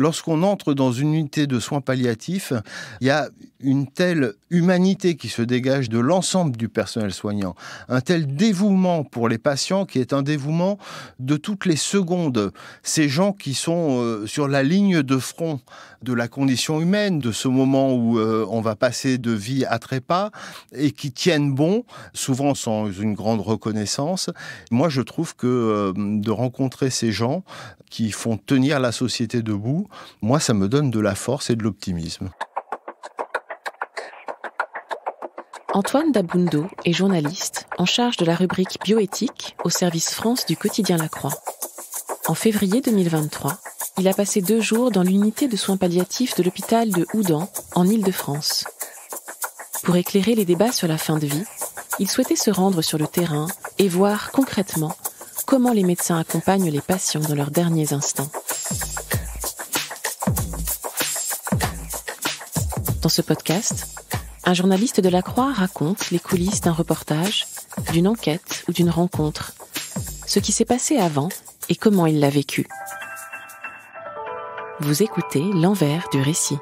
lorsqu'on entre dans une unité de soins palliatifs, il y a une telle humanité qui se dégage de l'ensemble du personnel soignant, un tel dévouement pour les patients qui est un dévouement de toutes les secondes. Ces gens qui sont euh, sur la ligne de front de la condition humaine, de ce moment où euh, on va passer de vie à trépas et qui tiennent bon, souvent sans une grande reconnaissance. Moi, je trouve que euh, de rencontrer ces gens qui font tenir la société debout, moi, ça me donne de la force et de l'optimisme. Antoine Dabundo est journaliste en charge de la rubrique bioéthique au service France du quotidien La Croix. En février 2023, il a passé deux jours dans l'unité de soins palliatifs de l'hôpital de Houdan, en Île-de-France. Pour éclairer les débats sur la fin de vie, il souhaitait se rendre sur le terrain et voir concrètement comment les médecins accompagnent les patients dans leurs derniers instants. Dans ce podcast, un journaliste de la Croix raconte les coulisses d'un reportage, d'une enquête ou d'une rencontre, ce qui s'est passé avant et comment il l'a vécu. Vous écoutez l'envers du récit.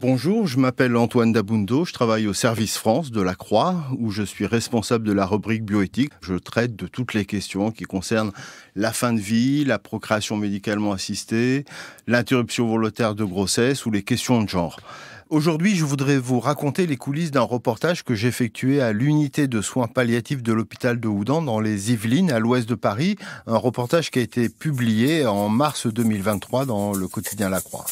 Bonjour, je m'appelle Antoine Dabundo, je travaille au service France de la Croix, où je suis responsable de la rubrique bioéthique. Je traite de toutes les questions qui concernent la fin de vie, la procréation médicalement assistée, l'interruption volontaire de grossesse ou les questions de genre. Aujourd'hui, je voudrais vous raconter les coulisses d'un reportage que effectué à l'unité de soins palliatifs de l'hôpital de Houdan dans les Yvelines, à l'ouest de Paris. Un reportage qui a été publié en mars 2023 dans le quotidien La Croix.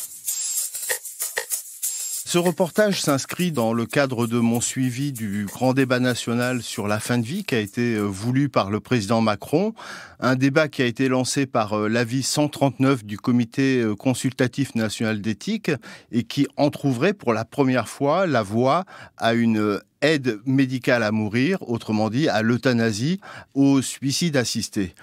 Ce reportage s'inscrit dans le cadre de mon suivi du grand débat national sur la fin de vie qui a été euh, voulu par le président Macron, un débat qui a été lancé par euh, l'avis 139 du comité euh, consultatif national d'éthique et qui entr'ouvrait pour la première fois la voie à une aide médicale à mourir, autrement dit à l'euthanasie, au suicide assisté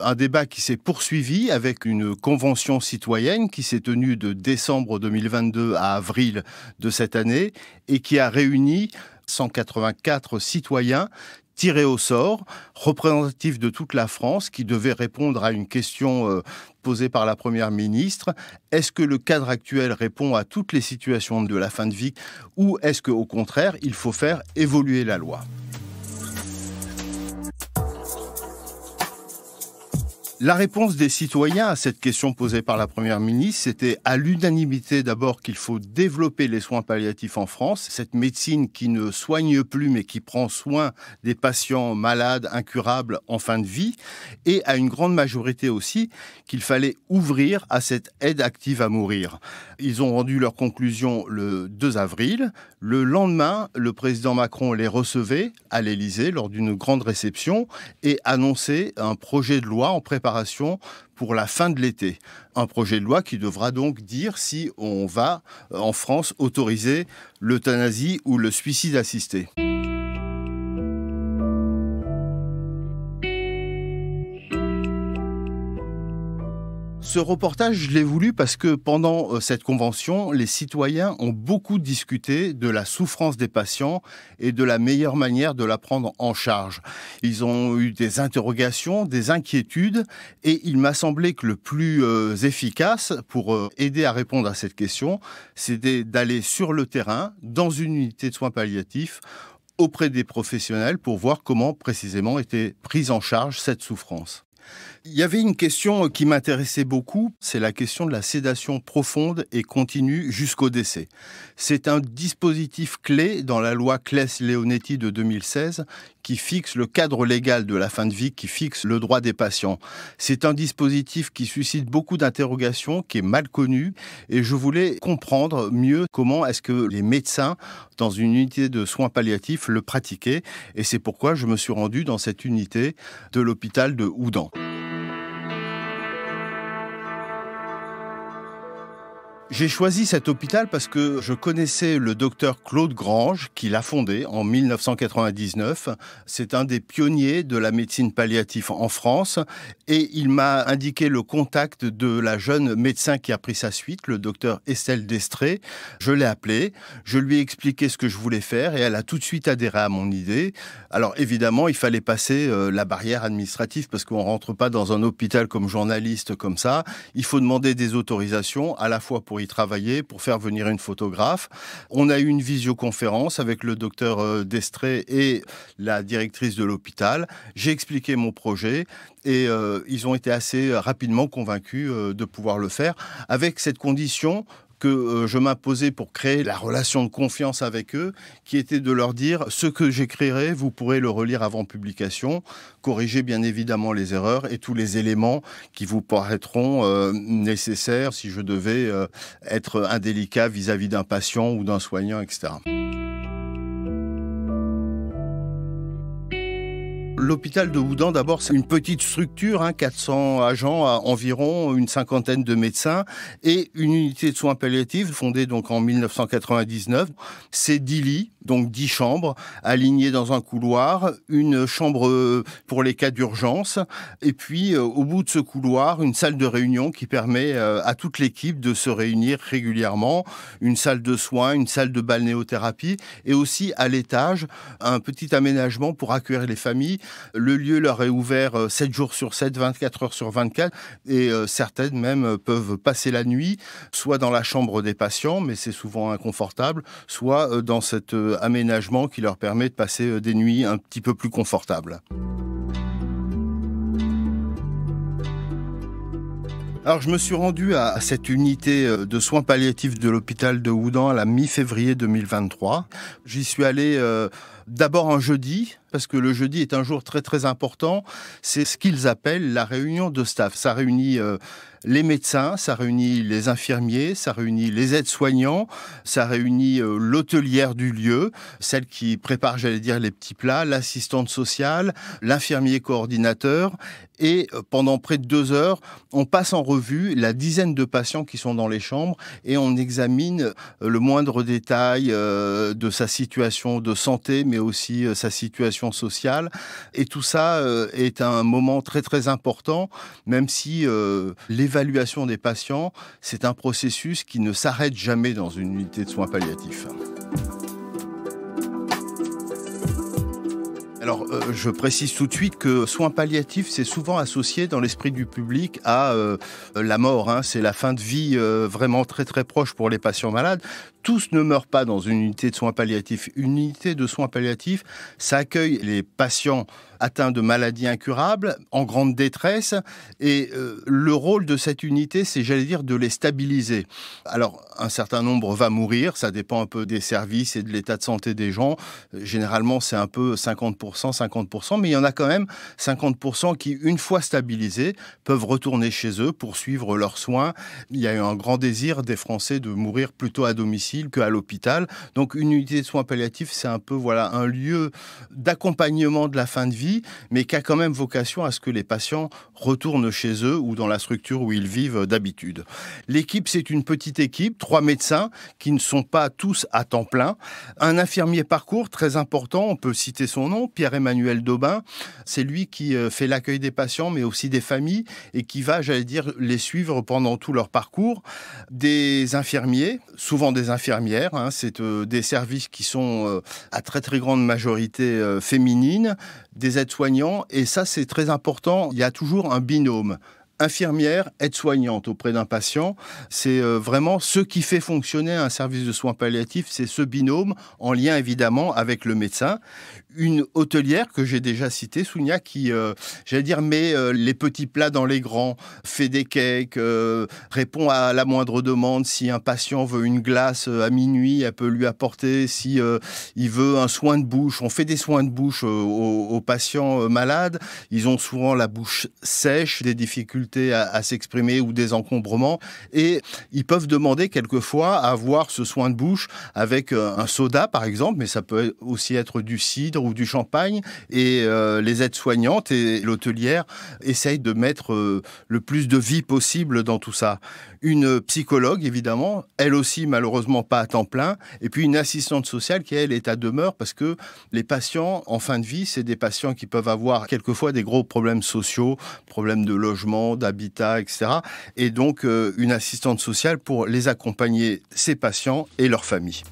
un débat qui s'est poursuivi avec une convention citoyenne qui s'est tenue de décembre 2022 à avril de cette année et qui a réuni 184 citoyens tirés au sort, représentatifs de toute la France, qui devaient répondre à une question euh, posée par la Première ministre. Est-ce que le cadre actuel répond à toutes les situations de la fin de vie ou est-ce qu'au contraire, il faut faire évoluer la loi La réponse des citoyens à cette question posée par la Première ministre, c'était à l'unanimité d'abord qu'il faut développer les soins palliatifs en France, cette médecine qui ne soigne plus mais qui prend soin des patients malades, incurables en fin de vie, et à une grande majorité aussi qu'il fallait ouvrir à cette aide active à mourir. Ils ont rendu leur conclusion le 2 avril. Le lendemain, le président Macron les recevait à l'Élysée lors d'une grande réception et annonçait un projet de loi en préparation pour la fin de l'été. Un projet de loi qui devra donc dire si on va euh, en France autoriser l'euthanasie ou le suicide assisté. Ce reportage, je l'ai voulu parce que pendant euh, cette convention, les citoyens ont beaucoup discuté de la souffrance des patients et de la meilleure manière de la prendre en charge. Ils ont eu des interrogations, des inquiétudes, et il m'a semblé que le plus euh, efficace pour euh, aider à répondre à cette question, c'était d'aller sur le terrain, dans une unité de soins palliatifs, auprès des professionnels pour voir comment précisément était prise en charge cette souffrance. Il y avait une question euh, qui m'intéressait beaucoup, c'est la question de la sédation profonde et continue jusqu'au décès. C'est un dispositif clé dans la loi Claes-Leonetti de 2016 qui fixe le cadre légal de la fin de vie, qui fixe le droit des patients. C'est un dispositif qui suscite beaucoup d'interrogations, qui est mal connu, et je voulais comprendre mieux comment est-ce que les médecins dans une unité de soins palliatifs le pratiquaient, et c'est pourquoi je me suis rendu dans cette unité de l'hôpital de Houdan. J'ai choisi cet hôpital parce que je connaissais le docteur Claude Grange qui l'a fondé en 1999. C'est un des pionniers de la médecine palliative en France et il m'a indiqué le contact de la jeune médecin qui a pris sa suite, le docteur Estelle Destré. Je l'ai appelée, je lui ai expliqué ce que je voulais faire et elle a tout de suite adhéré à mon idée. Alors évidemment, il fallait passer euh, la barrière administrative parce qu'on rentre pas dans un hôpital comme journaliste comme ça. Il faut demander des autorisations à la fois pour y travailler, pour faire venir une photographe. On a eu une visioconférence avec le docteur euh, Destré et la directrice de l'hôpital. J'ai expliqué mon projet et euh, ils ont été assez euh, rapidement convaincus de pouvoir le faire avec cette condition que euh, je m'imposais pour créer la relation de confiance avec eux, qui était de leur dire ce que j'écrirai, vous pourrez le relire avant publication, corriger bien évidemment les erreurs et tous les éléments qui vous paraîtront euh, nécessaires si je devais euh, être indélicat vis-à-vis d'un patient ou d'un soignant, etc. L'hôpital de Houdan, d'abord, c'est une petite structure, 400 hein, agents à environ, une cinquantaine de médecins et une unité de soins palliatifs fondée donc en 1999. C'est 10 lits, donc 10 chambres alignées dans un couloir, une chambre euh, pour les cas d'urgence et puis euh, au bout de ce couloir, une salle de réunion qui permet euh, à toute l'équipe de se réunir régulièrement, une salle de soins, une salle de balnéothérapie et aussi à l'étage un petit aménagement pour accueillir les familles le lieu leur est ouvert 7 euh, jours sur 7, 24 heures sur 24, et euh, certaines même euh, peuvent passer la nuit, soit dans la chambre des patients, mais c'est souvent inconfortable, soit dans cet aménagement qui leur permet de passer des nuits un petit peu plus confortables. Alors, je me suis rendu à cette unité de soins palliatifs de l'hôpital de Houdan à la mi-février 2023. J'y suis allé d'abord un jeudi, parce que le jeudi est un jour très très important. C'est ce qu'ils appellent la réunion de staff. Ça réunit euh, les médecins, ça réunit les infirmiers, ça réunit les aides-soignants, ça réunit euh, l'hôtelière du lieu, celle qui prépare, j'allais dire, les petits plats, l'assistante sociale, l'infirmier coordinateur. Et euh, pendant près de deux heures, on passe en revue la dizaine de patients qui sont dans les chambres et on examine le moindre détail de sa situation de santé, mais aussi sa situation sociale Et tout ça euh, est un moment très très important, même si euh, l'évaluation des patients, c'est un processus qui ne s'arrête jamais dans une unité de soins palliatifs. Alors, euh, je précise tout de suite que soins palliatifs, c'est souvent associé dans l'esprit du public à la mort. Hein. C'est la fin de vie vraiment très très proche pour les patients malades tous ne meurent pas dans une unité de soins palliatifs. Une unité de soins palliatifs, ça accueille les patients atteints de maladies incurables, en grande détresse, et euh, le rôle de cette unité, c'est, j'allais dire, de les stabiliser. Alors, un certain nombre va mourir, ça dépend un peu des services et de l'état de santé des gens. Généralement, c'est un peu 50%, 50%, mais il y en a quand même 50% qui, une fois stabilisés, peuvent retourner chez eux, pour suivre leurs soins. Il y a eu un grand désir des Français de mourir plutôt à domicile que qu'à l'hôpital. Donc une unité de soins palliatifs, c'est un peu voilà un lieu d'accompagnement de la fin de vie, mais qui a quand même vocation à ce que les patients retournent chez eux ou dans la structure où ils vivent d'habitude. L'équipe, c'est une petite équipe, trois médecins qui ne sont pas tous à temps plein, un infirmier parcours très important, on peut citer son nom, Pierre-Emmanuel Daubin, c'est lui qui euh, fait l'accueil des patients, mais aussi des familles, et qui va, j'allais dire, les suivre pendant tout leur parcours. Des infirmiers, souvent des infirmiers, Hein. C'est euh, des services qui sont euh, à très très grande majorité euh, féminines, des aides-soignants. Et ça, c'est très important. Il y a toujours un binôme infirmière, aide-soignante auprès d'un patient. C'est vraiment ce qui fait fonctionner un service de soins palliatifs, c'est ce binôme en lien évidemment avec le médecin une hôtelière que j'ai déjà citée, Sounia, qui, euh, j'allais dire, met euh, les petits plats dans les grands, fait des cakes, euh, répond à la moindre demande. Si un patient veut une glace à minuit, elle peut lui apporter. Si il veut un soin de bouche, on fait des soins de bouche aux, patients malades. Ils ont souvent la bouche sèche, des difficultés à, à s'exprimer ou des encombrements. Et ils peuvent demander quelquefois à avoir ce soin de bouche avec un soda, par exemple, mais ça peut aussi être du cidre ou du champagne. Et euh, les aides-soignantes et l'hôtelière essayent de mettre euh, le plus de vie possible dans tout ça. Une psychologue, évidemment, elle aussi malheureusement pas à temps plein. Et puis une assistante sociale qui, elle, est à demeure parce que les patients en fin de vie, c'est des patients qui peuvent avoir quelquefois des gros problèmes sociaux, problèmes de logement, d'habitat, etc. Et donc euh, une assistante sociale pour les accompagner, ces patients et leurs familles.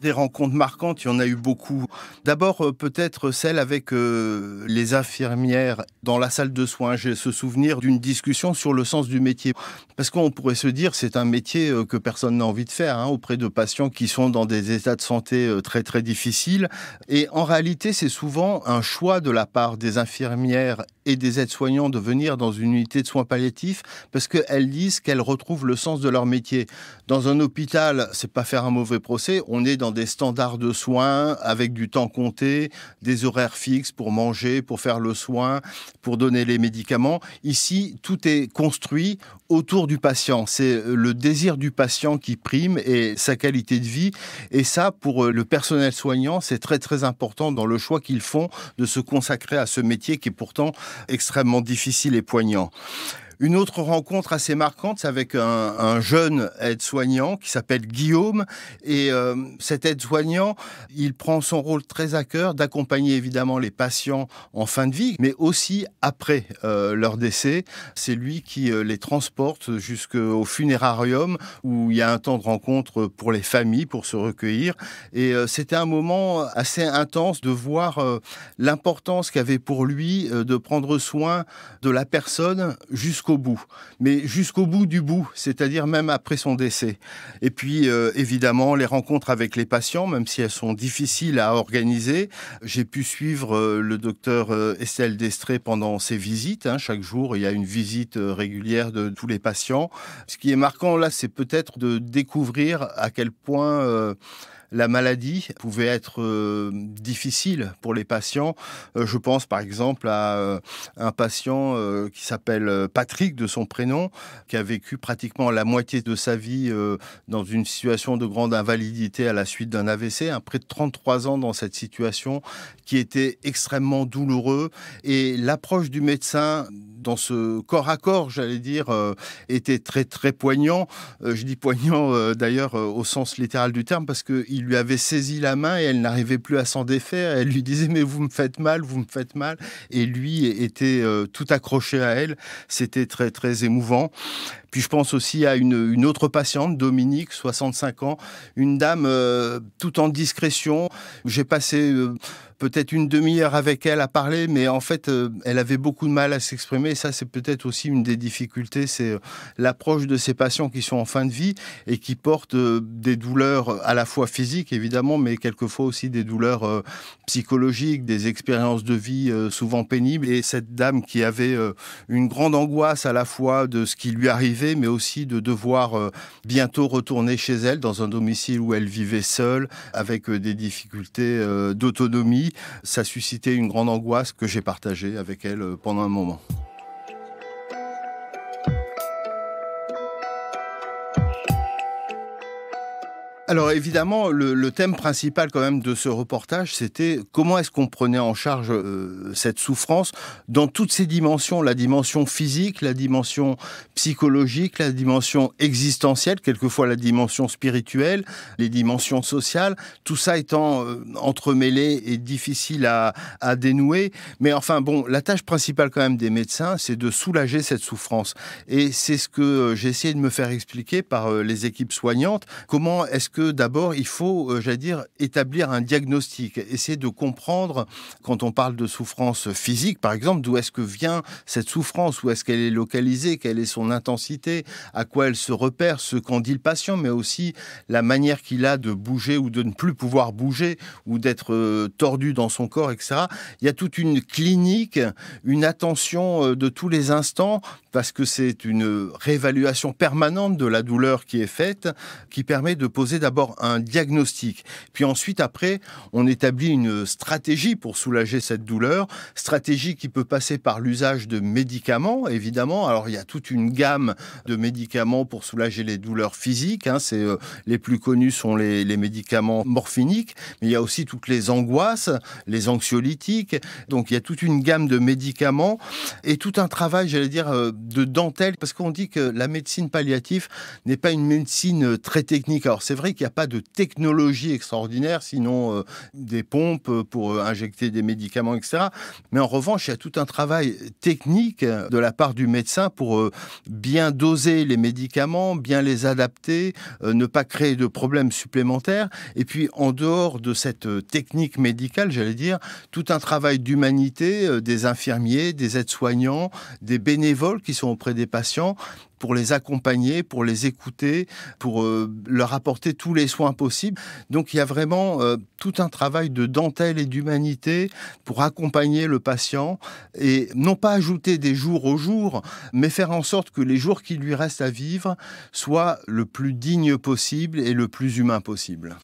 Des rencontres marquantes, il y en a eu beaucoup. D'abord, euh, peut-être celle avec euh, les infirmières dans la salle de soins. J'ai ce souvenir d'une discussion sur le sens du métier. Parce qu'on pourrait se dire, c'est un métier euh, que personne n'a envie de faire hein, auprès de patients qui sont dans des états de santé très très difficiles. Et en réalité, c'est souvent un choix de la part des infirmières et des aides-soignants de venir dans une unité de soins palliatifs parce qu'elles disent qu'elles retrouvent le sens de leur métier. Dans un hôpital, c'est pas faire un mauvais procès, on est dans des standards de soins avec du temps compté, des horaires fixes pour manger, pour faire le soin, pour donner les médicaments. Ici, tout est construit autour du patient. C'est euh, le désir du patient qui prime et sa qualité de vie. Et ça, pour euh, le personnel soignant, c'est très très important dans le choix qu'ils font de se consacrer à ce métier qui est pourtant extrêmement difficile et poignant. Une autre rencontre assez marquante, c'est avec un, jeune aide-soignant qui s'appelle Guillaume. Et euh, cet aide-soignant, il prend son rôle très à cœur d'accompagner évidemment les patients en fin de vie, mais aussi après euh, leur décès. C'est lui qui euh, les transporte jusqu'au funérarium où il y a un temps de rencontre pour les familles, pour se recueillir. Et c'était un moment assez intense de voir l'importance qu'avait pour lui de prendre soin de la personne jusqu'au bout, mais jusqu'au bout du bout, c'est-à-dire même après son décès. Et puis, euh, évidemment, les rencontres avec les patients, même si elles sont difficiles à organiser. J'ai pu suivre euh, le docteur euh, Estelle Destré pendant ses visites. Hein. Chaque jour, il y a une visite régulière de tous les patients. Ce qui est marquant là, c'est peut-être de découvrir à quel point la maladie pouvait être euh, difficile pour les patients. Euh, je pense par exemple à euh, un patient qui s'appelle Patrick de son prénom, qui a vécu pratiquement la moitié de sa vie dans une situation de grande invalidité à la suite d'un AVC, Après hein, près de 33 ans dans cette situation qui était extrêmement douloureux. Et l'approche du médecin dans ce corps à corps, j'allais dire, euh, était très très poignant. Euh, je dis poignant euh, d'ailleurs au sens littéral du terme parce qu'il lui avait saisi la main et elle n'arrivait plus à s'en défaire. Elle lui disait mais vous me faites mal, vous me faites mal. Et lui était tout accroché à elle. C'était très très émouvant. Puis je pense aussi à une, autre patiente, Dominique, 65 ans, une dame euh, tout en discrétion. J'ai passé euh, peut-être une demi-heure avec elle à parler, mais en fait, euh, elle avait beaucoup de mal à s'exprimer. Et ça, c'est peut-être aussi une des difficultés, c'est l'approche de ces patients qui sont en fin de vie et qui portent des douleurs à la fois physiques, évidemment, mais quelquefois aussi des douleurs psychologiques, des expériences de vie souvent pénibles. Et cette dame qui avait une grande angoisse à la fois de ce qui lui arrivait, mais aussi de devoir euh, bientôt retourner chez elle dans un domicile où elle vivait seule, avec euh, des difficultés euh, d'autonomie. Ça suscitait une grande angoisse que j'ai partagée avec elle pendant un moment. Alors évidemment, le, thème principal quand même de ce reportage, c'était comment est-ce qu'on prenait en charge euh, cette souffrance dans toutes ses dimensions, la dimension physique, la dimension psychologique, la dimension existentielle, quelquefois la dimension spirituelle, les dimensions sociales, tout ça étant euh, entremêlé et difficile à, dénouer. Mais enfin bon, la tâche principale quand même des médecins, c'est de soulager cette souffrance. Et c'est ce que euh, j'ai essayé de me faire expliquer par les équipes soignantes. Comment est-ce d'abord, il faut, euh, j'allais dire, établir un diagnostic, essayer de comprendre, quand on parle de souffrance physique, par exemple, d'où est-ce que vient cette souffrance, où est-ce qu'elle est localisée, quelle est son intensité, à quoi elle se repère, ce qu'en dit le patient, mais aussi la manière qu'il a de bouger ou de ne plus pouvoir bouger, ou d'être euh, tordu dans son corps, etc. Il y a toute une clinique, une attention euh, de tous les instants, parce que c'est une réévaluation permanente de la douleur qui est faite, qui permet de poser d'abord un diagnostic, puis ensuite après, on établit une stratégie pour soulager cette douleur, stratégie qui peut passer par l'usage de médicaments, évidemment. Alors il y a toute une gamme de médicaments pour soulager les douleurs physiques. Hein. c'est euh, les plus connus sont les, les médicaments morphiniques, mais il y a aussi toutes les angoisses, les anxiolytiques. Donc il y a toute une gamme de médicaments et tout un travail, j'allais dire, euh, de dentelle, parce qu'on dit que la médecine palliative n'est pas une médecine euh, très technique. Alors c'est vrai il n'y a pas de technologie extraordinaire, sinon euh, des pompes pour euh, injecter des médicaments, etc. Mais en revanche, il y a tout un travail technique euh, de la part du médecin pour bien doser les médicaments, bien les adapter, ne pas créer de problèmes supplémentaires. Et puis, en dehors de cette technique médicale, j'allais dire, tout un travail d'humanité des infirmiers, des aides-soignants, des bénévoles qui sont auprès des patients pour les accompagner, pour les écouter, pour euh, leur apporter tous les soins possibles. Donc il y a vraiment euh, tout un travail de dentelle et d'humanité pour accompagner le patient et non pas ajouter des jours au jour, mais faire en sorte que les jours qui lui restent à vivre soient le plus digne possible et le plus humain possible.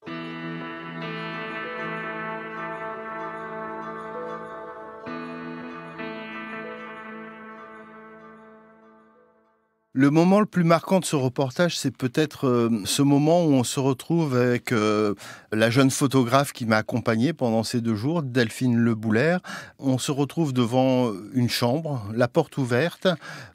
Le moment le plus marquant de ce reportage, c'est peut-être euh, ce moment où on se retrouve avec euh, la jeune photographe qui m'a accompagné pendant ces deux jours, Delphine Le Leboulaire. On se retrouve devant une chambre, la porte ouverte.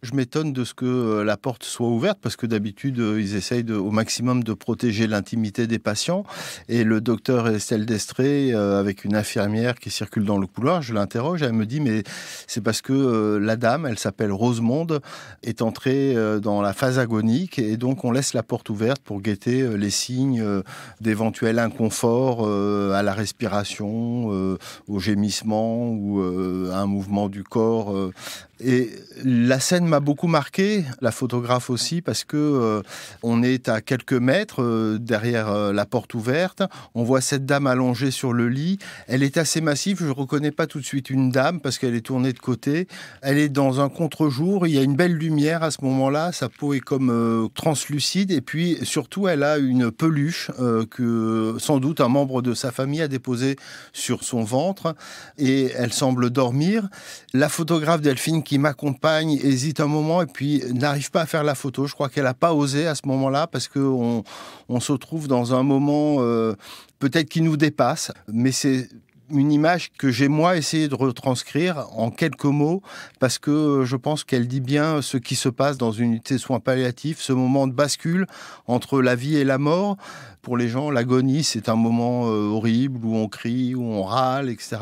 Je m'étonne de ce que euh, la porte soit ouverte parce que d'habitude, ils essayent au maximum de protéger l'intimité des patients. Et le docteur Estelle Destré, avec une infirmière qui circule dans le couloir, je l'interroge. Elle me dit, mais c'est parce que la dame, elle s'appelle Rosemonde, est entrée euh, dans la phase agonique et donc on laisse la porte ouverte pour guetter euh, les signes euh, d'éventuel inconfort à la respiration, au gémissement ou à un mouvement du corps et la scène m'a beaucoup marqué, la photographe aussi, parce que euh, on est à quelques mètres euh, derrière euh, la porte ouverte. On voit cette dame allongée sur le lit. Elle est assez massive. Je ne reconnais pas tout de suite une dame parce qu'elle est tournée de côté. Elle est dans un contre-jour. Il y a une belle lumière à ce moment-là. Sa peau est comme translucide. Et puis surtout, elle a une peluche que sans doute un membre de sa famille a déposée sur son ventre. Et elle semble dormir. La photographe Delphine qui m'accompagne hésite un moment et puis n'arrive pas à faire la photo. Je crois qu'elle n'a pas osé à ce moment-là parce qu'on on se trouve dans un moment euh, peut-être qui nous dépasse, mais c'est une image que j'ai moi essayé de retranscrire en quelques mots parce que je pense qu'elle dit bien ce qui se passe dans une unité de soins palliatifs, ce moment de bascule entre la vie et la mort, pour les gens, l'agonie, c'est un moment euh, horrible où on crie, où on râle, etc.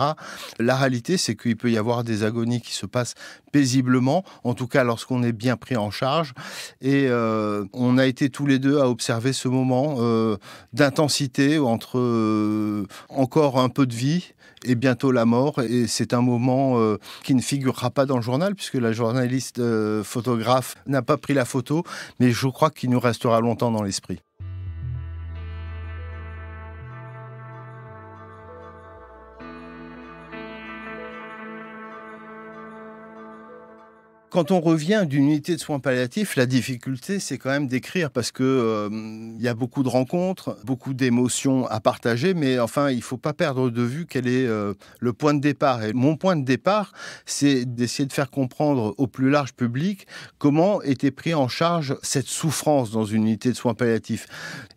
La réalité, c'est qu'il peut y avoir des agonies qui se passent paisiblement, en tout cas lorsqu'on est bien pris en charge. Et euh, on a été tous les deux à observer ce moment euh, d'intensité entre encore un peu de vie et bientôt la mort. Et c'est un moment qui ne figurera pas dans le journal, puisque la journaliste photographe n'a pas pris la photo, mais je crois qu'il nous restera longtemps dans l'esprit. Quand on revient d'une unité de soins palliatifs, la difficulté, c'est quand même d'écrire parce que il euh, y a beaucoup de rencontres, beaucoup d'émotions à partager, mais enfin, il faut pas perdre de vue quel est euh, le point de départ. Et mon point de départ, c'est d'essayer de faire comprendre au plus large public comment était pris en charge cette souffrance dans une unité de soins palliatifs.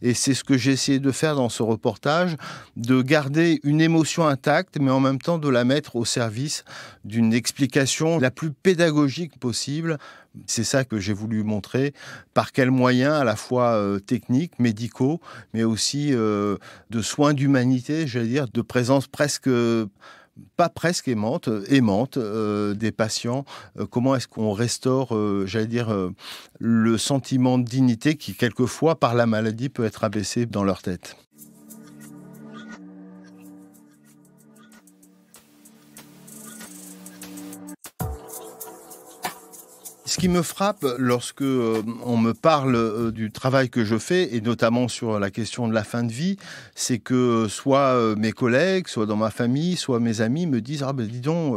Et c'est ce que j'ai essayé de faire dans ce reportage, de garder une émotion intacte, mais en même temps de la mettre au service d'une explication la plus pédagogique possible c'est ça que j'ai voulu montrer, par quels moyens à la fois euh, techniques, médicaux, mais aussi euh, de soins d'humanité, j'allais dire, de présence presque pas presque aimante, aimante euh, des patients. comment est-ce qu'on restaure, j'allais dire, le sentiment de dignité qui, quelquefois, par la maladie, peut être abaissé dans leur tête qui me frappe lorsque euh, on me parle euh, du travail que je fais, et notamment sur la question de la fin de vie, c'est que soit euh, mes collègues, soit dans ma famille, soit mes amis me disent Ah ben dis donc,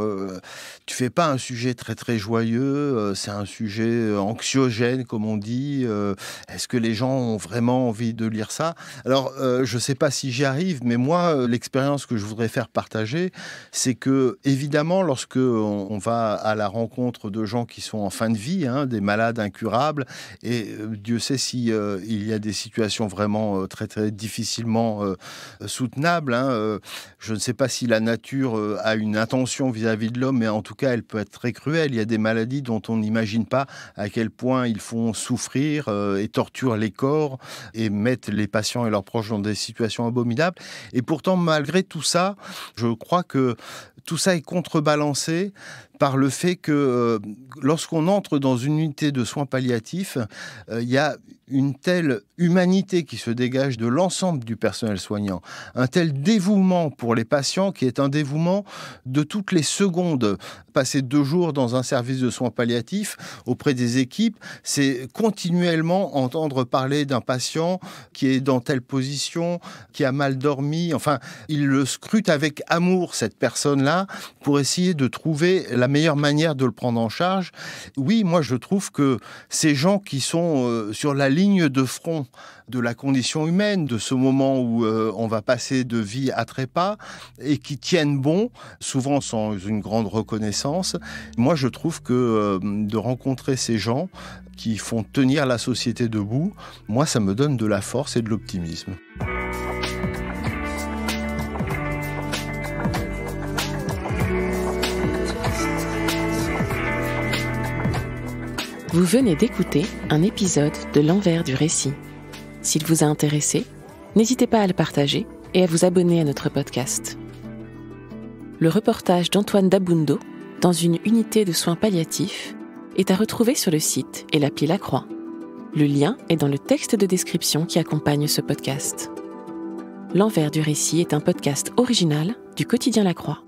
tu fais pas un sujet très très joyeux, c'est un sujet anxiogène, comme on dit. Est-ce que les gens ont vraiment envie de lire ça Alors, je je sais pas si j'y arrive, mais moi, l'expérience que je voudrais faire partager, c'est que évidemment, lorsque on va à la rencontre de gens qui sont en fin de vie, Hein, des malades incurables. Et euh, Dieu sait si euh, il y a des situations vraiment euh, très très difficilement soutenables. Hein, je ne sais pas si la nature a une intention vis-à-vis -vis de l'homme, mais en tout cas, elle peut être très cruelle. Il y a des maladies dont on n'imagine pas à quel point ils font souffrir et torturent les corps et mettent les patients et leurs proches dans des situations abominables. Et pourtant, malgré tout ça, je crois que tout ça est contrebalancé par le fait que euh, lorsqu'on entre dans une unité de soins palliatifs, euh, il y a une telle humanité qui se dégage de l'ensemble du personnel soignant, un tel dévouement pour les patients qui est un dévouement de toutes les secondes. Passer deux jours dans un service de soins palliatifs auprès des équipes, c'est continuellement entendre parler d'un patient qui est dans telle position, qui a mal dormi. Enfin, il le scrute avec amour, cette personne-là, pour essayer de trouver la meilleure manière de le prendre en charge. Oui, moi je trouve que ces gens qui sont euh, sur la ligne de front de la condition humaine, de ce moment où euh, on va passer de vie à trépas et qui tiennent bon, souvent sans une grande reconnaissance, moi je trouve que euh, de rencontrer ces gens qui font tenir la société debout, moi ça me donne de la force et de l'optimisme. Vous venez d'écouter un épisode de l'envers du récit. S'il vous a intéressé, n'hésitez pas à le partager et à vous abonner à notre podcast. Le reportage d'Antoine Dabundo dans une unité de soins palliatifs est à retrouver sur le site et l'appli La Croix. Le lien est dans le texte de description qui accompagne ce podcast. L'envers du récit est un podcast original du quotidien La Croix.